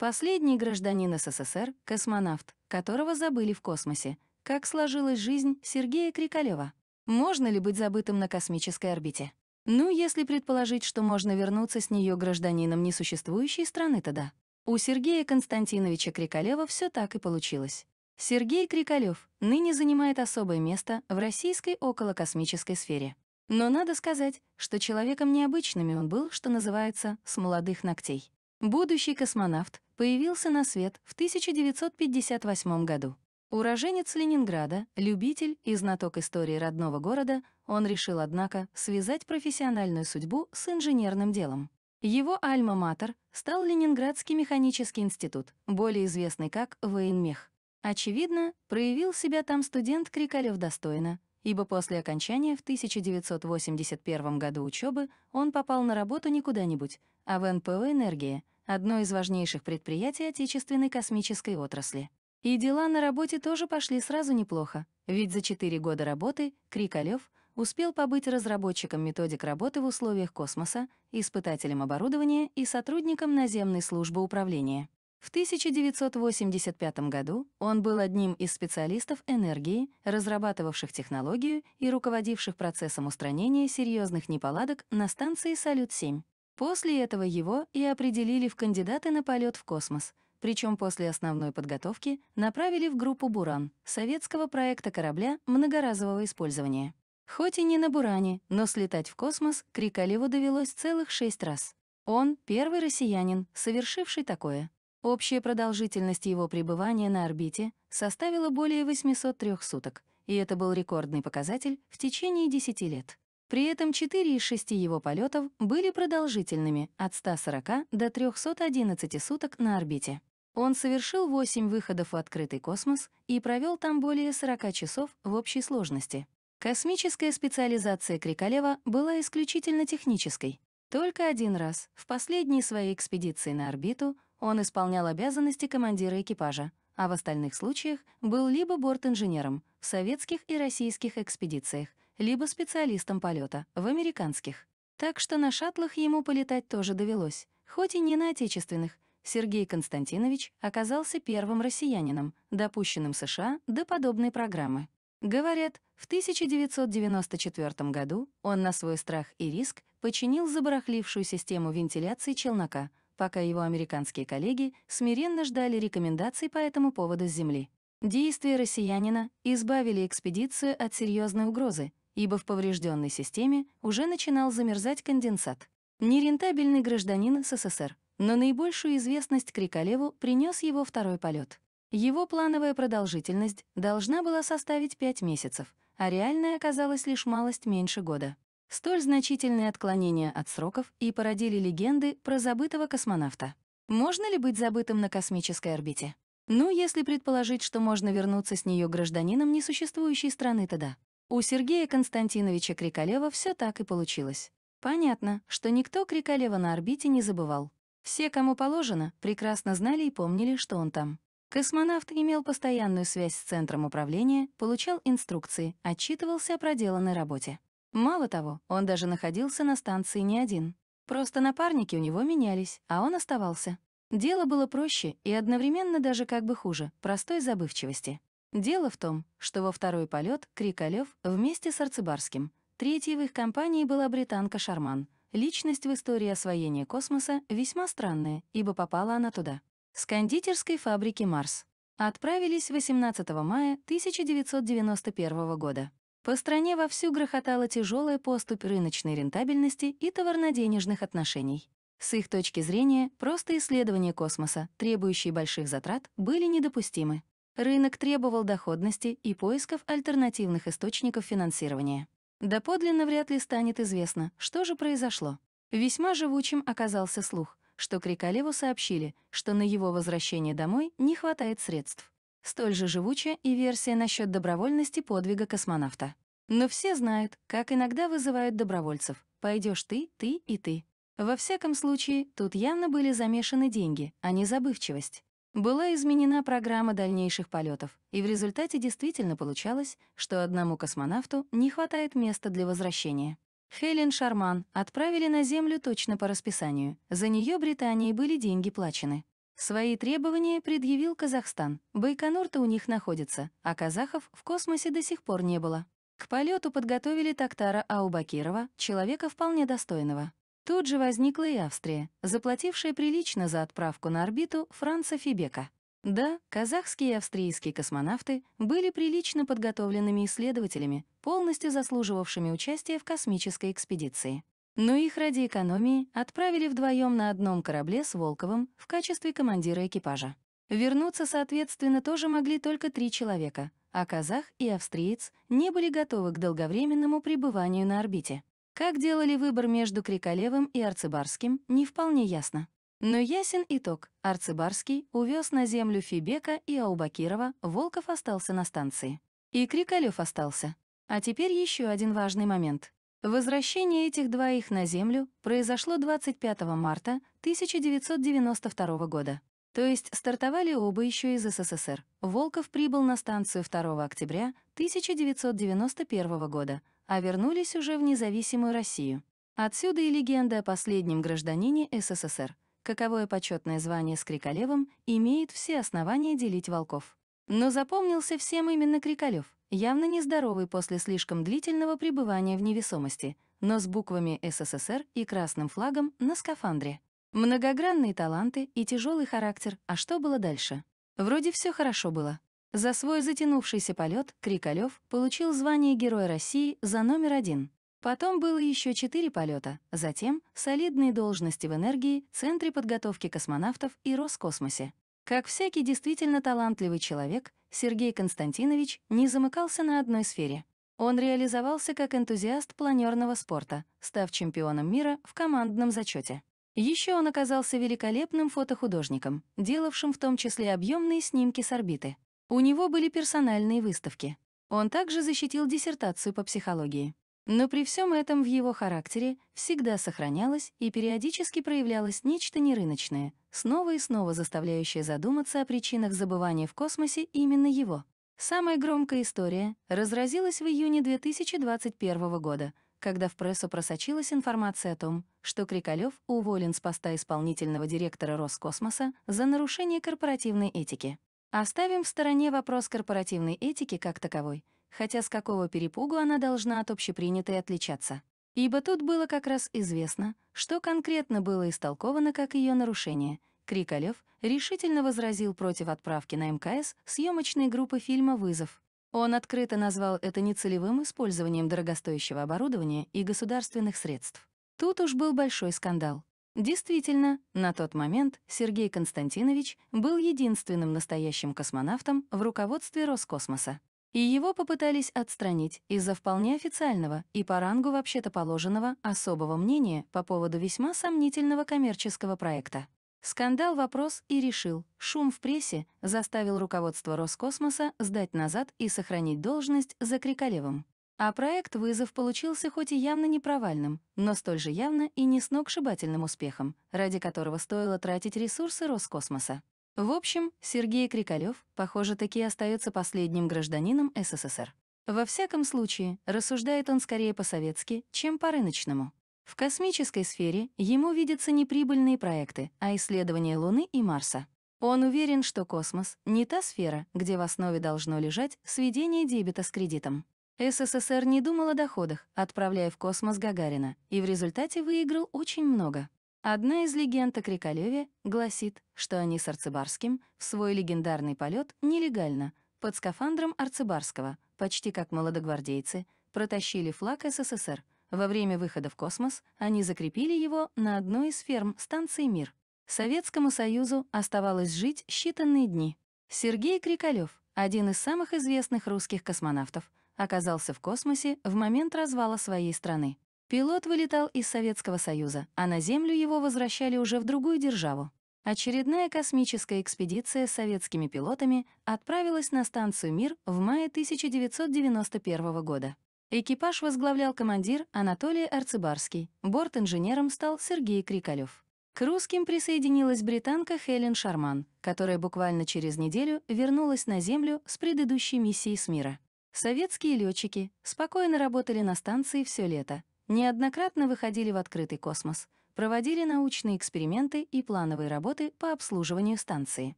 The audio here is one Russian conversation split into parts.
Последний гражданин СССР — космонавт, которого забыли в космосе. Как сложилась жизнь Сергея Крикалева? Можно ли быть забытым на космической орбите? Ну, если предположить, что можно вернуться с нее гражданином несуществующей страны, тогда. У Сергея Константиновича Крикалева все так и получилось. Сергей Крикалев ныне занимает особое место в российской околокосмической сфере. Но надо сказать, что человеком необычными он был, что называется, с молодых ногтей. Будущий космонавт появился на свет в 1958 году. Уроженец Ленинграда, любитель и знаток истории родного города, он решил, однако, связать профессиональную судьбу с инженерным делом. Его альма-матер стал Ленинградский механический институт, более известный как Военмех. Очевидно, проявил себя там студент Крикалев достойно, ибо после окончания в 1981 году учебы он попал на работу не куда-нибудь, а в НПО «Энергия», одно из важнейших предприятий отечественной космической отрасли. И дела на работе тоже пошли сразу неплохо, ведь за 4 года работы Крикалёв успел побыть разработчиком методик работы в условиях космоса, испытателем оборудования и сотрудником наземной службы управления. В 1985 году он был одним из специалистов энергии, разрабатывавших технологию и руководивших процессом устранения серьезных неполадок на станции «Салют-7». После этого его и определили в кандидаты на полет в космос, причем после основной подготовки направили в группу «Буран» советского проекта корабля многоразового использования. Хоть и не на «Буране», но слетать в космос Крикалеву довелось целых шесть раз. Он — первый россиянин, совершивший такое. Общая продолжительность его пребывания на орбите составила более 803 суток, и это был рекордный показатель в течение 10 лет. При этом 4 из 6 его полетов были продолжительными от 140 до 311 суток на орбите. Он совершил 8 выходов в открытый космос и провел там более 40 часов в общей сложности. Космическая специализация Крикалева была исключительно технической. Только один раз, в последней своей экспедиции на орбиту, он исполнял обязанности командира экипажа, а в остальных случаях был либо бортинженером в советских и российских экспедициях, либо специалистом полета в американских. Так что на шаттлах ему полетать тоже довелось, хоть и не на отечественных. Сергей Константинович оказался первым россиянином, допущенным США до подобной программы. Говорят, в 1994 году он на свой страх и риск починил забарахлившую систему вентиляции челнока, пока его американские коллеги смиренно ждали рекомендаций по этому поводу с Земли. Действия россиянина избавили экспедицию от серьезной угрозы, ибо в поврежденной системе уже начинал замерзать конденсат. Нерентабельный гражданин СССР, но наибольшую известность Крикалеву принес его второй полет. Его плановая продолжительность должна была составить 5 месяцев, а реальная оказалась лишь малость меньше года. Столь значительные отклонения от сроков и породили легенды про забытого космонавта. Можно ли быть забытым на космической орбите? Ну, если предположить, что можно вернуться с нее гражданином несуществующей страны, тогда. У Сергея Константиновича Крикалева все так и получилось. Понятно, что никто Крикалева на орбите не забывал. Все, кому положено, прекрасно знали и помнили, что он там. Космонавт имел постоянную связь с Центром управления, получал инструкции, отчитывался о проделанной работе. Мало того, он даже находился на станции не один. Просто напарники у него менялись, а он оставался. Дело было проще и одновременно даже как бы хуже, простой забывчивости. Дело в том, что во второй полет Крикалев вместе с Арцибарским, третьей в их компании была британка Шарман. Личность в истории освоения космоса весьма странная, ибо попала она туда. С кондитерской фабрики «Марс». Отправились 18 мая 1991 года. По стране вовсю грохотала тяжелая поступь рыночной рентабельности и товарно-денежных отношений. С их точки зрения, просто исследования космоса, требующие больших затрат, были недопустимы рынок требовал доходности и поисков альтернативных источников финансирования. Доподлинно вряд ли станет известно, что же произошло. Весьма живучим оказался слух, что Крикалеву сообщили, что на его возвращение домой не хватает средств. Столь же живуча и версия насчет добровольности подвига космонавта. Но все знают, как иногда вызывают добровольцев. Пойдешь ты, ты и ты. Во всяком случае, тут явно были замешаны деньги, а не забывчивость. Была изменена программа дальнейших полетов, и в результате действительно получалось, что одному космонавту не хватает места для возвращения. Хелен Шарман отправили на Землю точно по расписанию. За нее Британии были деньги плачены. Свои требования предъявил Казахстан. Байконур-то у них находится, а казахов в космосе до сих пор не было. К полету подготовили Тактара Аубакирова, человека вполне достойного. Тут же возникла и Австрия, заплатившая прилично за отправку на орбиту Франца Фибека. Да, казахские и австрийские космонавты были прилично подготовленными исследователями, полностью заслуживавшими участия в космической экспедиции. Но их ради экономии отправили вдвоем на одном корабле с Волковым в качестве командира экипажа. Вернуться, соответственно, тоже могли только три человека, а казах и австриец не были готовы к долговременному пребыванию на орбите. Как делали выбор между Крикалевым и Арцебарским, не вполне ясно. Но ясен итог. Арцебарский увез на землю Фибека и Аубакирова, Волков остался на станции. И Крикалев остался. А теперь еще один важный момент. Возвращение этих двоих на Землю произошло 25 марта 1992 года. То есть стартовали оба еще из СССР. Волков прибыл на станцию 2 октября 1991 года, а вернулись уже в независимую Россию. Отсюда и легенда о последнем гражданине СССР. Каковое почетное звание с Крикалевым имеет все основания делить волков. Но запомнился всем именно Крикалев, явно нездоровый после слишком длительного пребывания в невесомости, но с буквами СССР и красным флагом на скафандре. Многогранные таланты и тяжелый характер, а что было дальше? Вроде все хорошо было. За свой затянувшийся полет Крикалев получил звание Героя России за номер один. Потом было еще четыре полета, затем солидные должности в энергии, Центре подготовки космонавтов и Роскосмосе. Как всякий действительно талантливый человек, Сергей Константинович не замыкался на одной сфере. Он реализовался как энтузиаст планерного спорта, став чемпионом мира в командном зачете. Еще он оказался великолепным фотохудожником, делавшим в том числе объемные снимки с орбиты. У него были персональные выставки. Он также защитил диссертацию по психологии. Но при всем этом в его характере всегда сохранялось и периодически проявлялось нечто нерыночное, снова и снова заставляющее задуматься о причинах забывания в космосе именно его. Самая громкая история разразилась в июне 2021 года, когда в прессу просочилась информация о том, что Крикалёв уволен с поста исполнительного директора Роскосмоса за нарушение корпоративной этики. Оставим в стороне вопрос корпоративной этики как таковой, хотя с какого перепугу она должна от общепринятой отличаться. Ибо тут было как раз известно, что конкретно было истолковано как ее нарушение. Крикалев решительно возразил против отправки на МКС съемочной группы фильма «Вызов». Он открыто назвал это нецелевым использованием дорогостоящего оборудования и государственных средств. Тут уж был большой скандал. Действительно, на тот момент Сергей Константинович был единственным настоящим космонавтом в руководстве Роскосмоса. И его попытались отстранить из-за вполне официального и по рангу вообще-то положенного особого мнения по поводу весьма сомнительного коммерческого проекта. Скандал вопрос и решил. Шум в прессе заставил руководство Роскосмоса сдать назад и сохранить должность за Крикалевым. А проект «Вызов» получился хоть и явно не провальным, но столь же явно и не сногсшибательным успехом, ради которого стоило тратить ресурсы Роскосмоса. В общем, Сергей Крикалев, похоже, таки остается последним гражданином СССР. Во всяком случае, рассуждает он скорее по-советски, чем по-рыночному. В космической сфере ему видятся не прибыльные проекты, а исследования Луны и Марса. Он уверен, что космос — не та сфера, где в основе должно лежать сведение дебета с кредитом. СССР не думал о доходах, отправляя в космос Гагарина, и в результате выиграл очень много. Одна из легенд о Крикалеве гласит, что они с Арцебарским в свой легендарный полет нелегально, под скафандром Арцебарского, почти как молодогвардейцы, протащили флаг СССР. Во время выхода в космос они закрепили его на одной из ферм станции «Мир». Советскому Союзу оставалось жить считанные дни. Сергей Крикалев, один из самых известных русских космонавтов, оказался в космосе в момент развала своей страны. Пилот вылетал из Советского Союза, а на Землю его возвращали уже в другую державу. Очередная космическая экспедиция с советскими пилотами отправилась на станцию «Мир» в мае 1991 года. Экипаж возглавлял командир Анатолий Арцибарский, борт-инженером стал Сергей Крикалев. К русским присоединилась британка Хелен Шарман, которая буквально через неделю вернулась на Землю с предыдущей миссией с мира. Советские летчики спокойно работали на станции все лето, неоднократно выходили в открытый космос, проводили научные эксперименты и плановые работы по обслуживанию станции.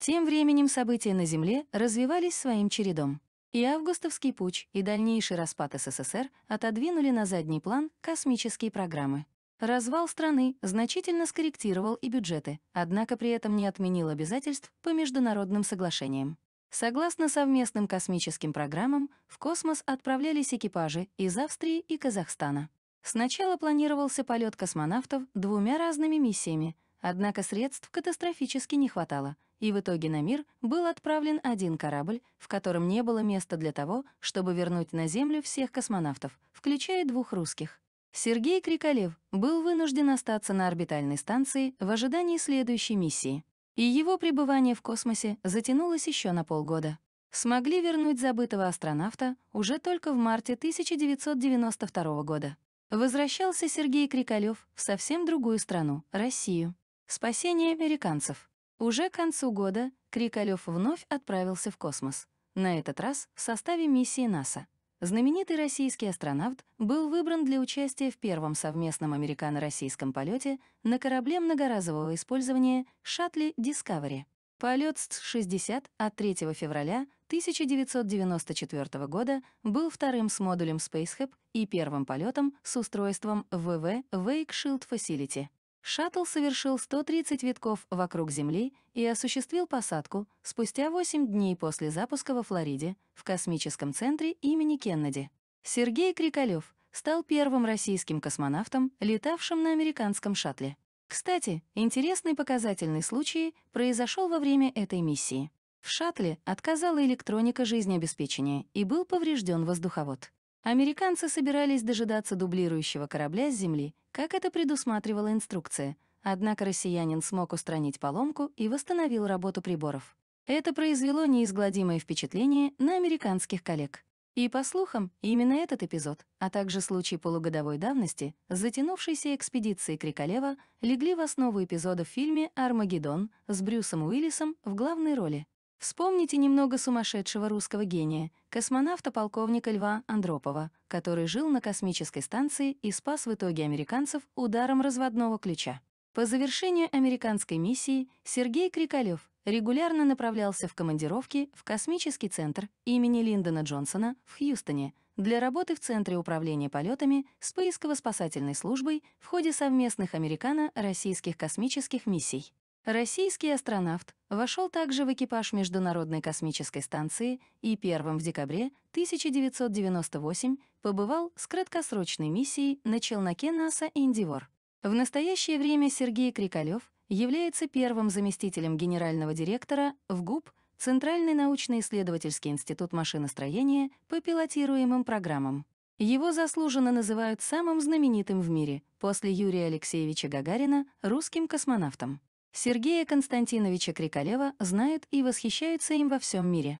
Тем временем события на Земле развивались своим чередом. И августовский путь, и дальнейший распад СССР отодвинули на задний план космические программы. Развал страны значительно скорректировал и бюджеты, однако при этом не отменил обязательств по международным соглашениям. Согласно совместным космическим программам, в космос отправлялись экипажи из Австрии и Казахстана. Сначала планировался полет космонавтов двумя разными миссиями, однако средств катастрофически не хватало, и в итоге на мир был отправлен один корабль, в котором не было места для того, чтобы вернуть на Землю всех космонавтов, включая двух русских. Сергей Крикалев был вынужден остаться на орбитальной станции в ожидании следующей миссии. И его пребывание в космосе затянулось еще на полгода. Смогли вернуть забытого астронавта уже только в марте 1992 года. Возвращался Сергей Крикалев в совсем другую страну, Россию. Спасение американцев. Уже к концу года Крикалев вновь отправился в космос. На этот раз в составе миссии НАСА. Знаменитый российский астронавт был выбран для участия в первом совместном американо-российском полете на корабле многоразового использования «Шаттли Discovery. Полет с 60 от 3 февраля 1994 года был вторым с модулем SpaceHub и первым полетом с устройством ВВ Wake Shield Facility. Шаттл совершил 130 витков вокруг Земли и осуществил посадку спустя 8 дней после запуска во Флориде в космическом центре имени Кеннеди. Сергей Крикалев стал первым российским космонавтом, летавшим на американском шаттле. Кстати, интересный показательный случай произошел во время этой миссии. В шаттле отказала электроника жизнеобеспечения и был поврежден воздуховод. Американцы собирались дожидаться дублирующего корабля с земли, как это предусматривала инструкция, однако россиянин смог устранить поломку и восстановил работу приборов. Это произвело неизгладимое впечатление на американских коллег. И, по слухам, именно этот эпизод, а также случай полугодовой давности, затянувшейся экспедиции Крикалева, легли в основу эпизода в фильме «Армагеддон» с Брюсом Уиллисом в главной роли — Вспомните немного сумасшедшего русского гения, космонавта-полковника Льва Андропова, который жил на космической станции и спас в итоге американцев ударом разводного ключа. По завершению американской миссии Сергей Крикалев регулярно направлялся в командировки в космический центр имени Линдона Джонсона в Хьюстоне для работы в Центре управления полетами с поисково-спасательной службой в ходе совместных американо-российских космических миссий. Российский астронавт вошел также в экипаж Международной космической станции и первым в декабре 1998 побывал с краткосрочной миссией на челноке НАСА «Индивор». В настоящее время Сергей Крикалев является первым заместителем генерального директора в ГУП Центральный научно-исследовательский институт машиностроения по пилотируемым программам. Его заслуженно называют самым знаменитым в мире после Юрия Алексеевича Гагарина русским космонавтом. Сергея Константиновича Крикалева знают и восхищаются им во всем мире.